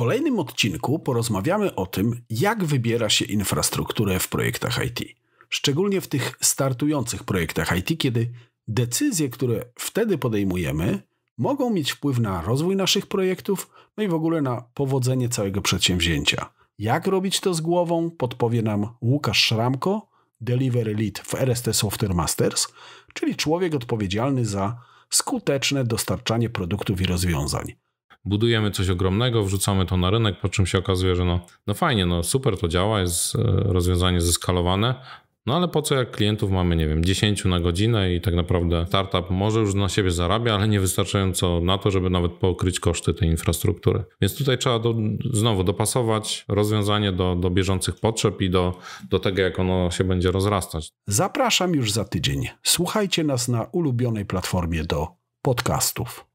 kolejnym odcinku porozmawiamy o tym, jak wybiera się infrastrukturę w projektach IT. Szczególnie w tych startujących projektach IT, kiedy decyzje, które wtedy podejmujemy, mogą mieć wpływ na rozwój naszych projektów, no i w ogóle na powodzenie całego przedsięwzięcia. Jak robić to z głową, podpowie nam Łukasz Szramko, Delivery Lead w RST Software Masters, czyli człowiek odpowiedzialny za skuteczne dostarczanie produktów i rozwiązań budujemy coś ogromnego, wrzucamy to na rynek, po czym się okazuje, że no, no fajnie, no super to działa, jest e, rozwiązanie zeskalowane, no ale po co jak klientów mamy, nie wiem, 10 na godzinę i tak naprawdę startup może już na siebie zarabia, ale nie wystarczająco na to, żeby nawet pokryć koszty tej infrastruktury. Więc tutaj trzeba do, znowu dopasować rozwiązanie do, do bieżących potrzeb i do, do tego, jak ono się będzie rozrastać. Zapraszam już za tydzień. Słuchajcie nas na ulubionej platformie do podcastów.